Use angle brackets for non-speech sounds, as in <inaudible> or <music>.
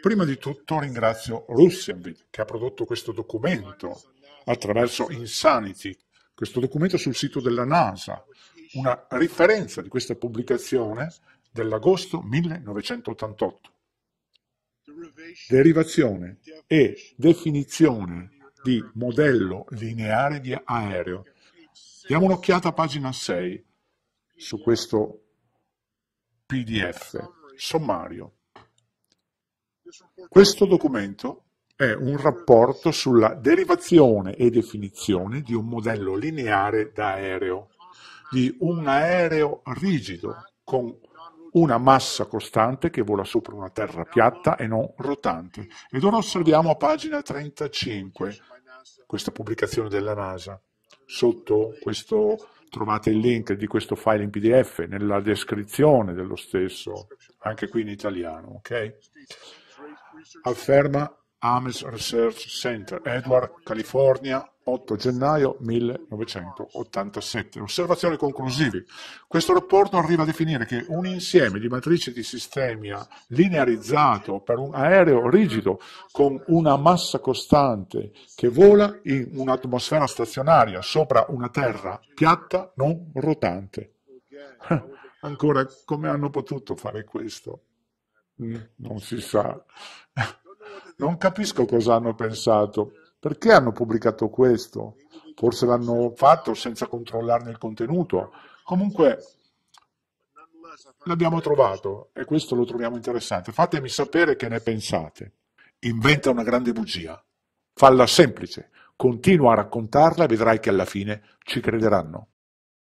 Prima di tutto ringrazio Russianville che ha prodotto questo documento attraverso Insanity, questo documento sul sito della NASA, una riferenza di questa pubblicazione dell'agosto 1988. Derivazione e definizione di modello lineare di aereo. Diamo un'occhiata a pagina 6 su questo PDF sommario. Questo documento è un rapporto sulla derivazione e definizione di un modello lineare d'aereo, di un aereo rigido con una massa costante che vola sopra una terra piatta e non rotante. Ed ora osserviamo a pagina 35 questa pubblicazione della NASA. Sotto questo trovate il link di questo file in PDF nella descrizione dello stesso, anche qui in italiano, ok? afferma Ames Research Center, Edward, California, 8 gennaio 1987. Osservazioni conclusive. Questo rapporto arriva a definire che un insieme di matrici di sistema linearizzato per un aereo rigido con una massa costante che vola in un'atmosfera stazionaria sopra una terra piatta non rotante. <laughs> Ancora, come hanno potuto fare questo? Mm, non si sa. <laughs> Non capisco cosa hanno pensato. Perché hanno pubblicato questo? Forse l'hanno fatto senza controllarne il contenuto. Comunque, l'abbiamo trovato e questo lo troviamo interessante. Fatemi sapere che ne pensate. Inventa una grande bugia. Falla semplice. Continua a raccontarla e vedrai che alla fine ci crederanno.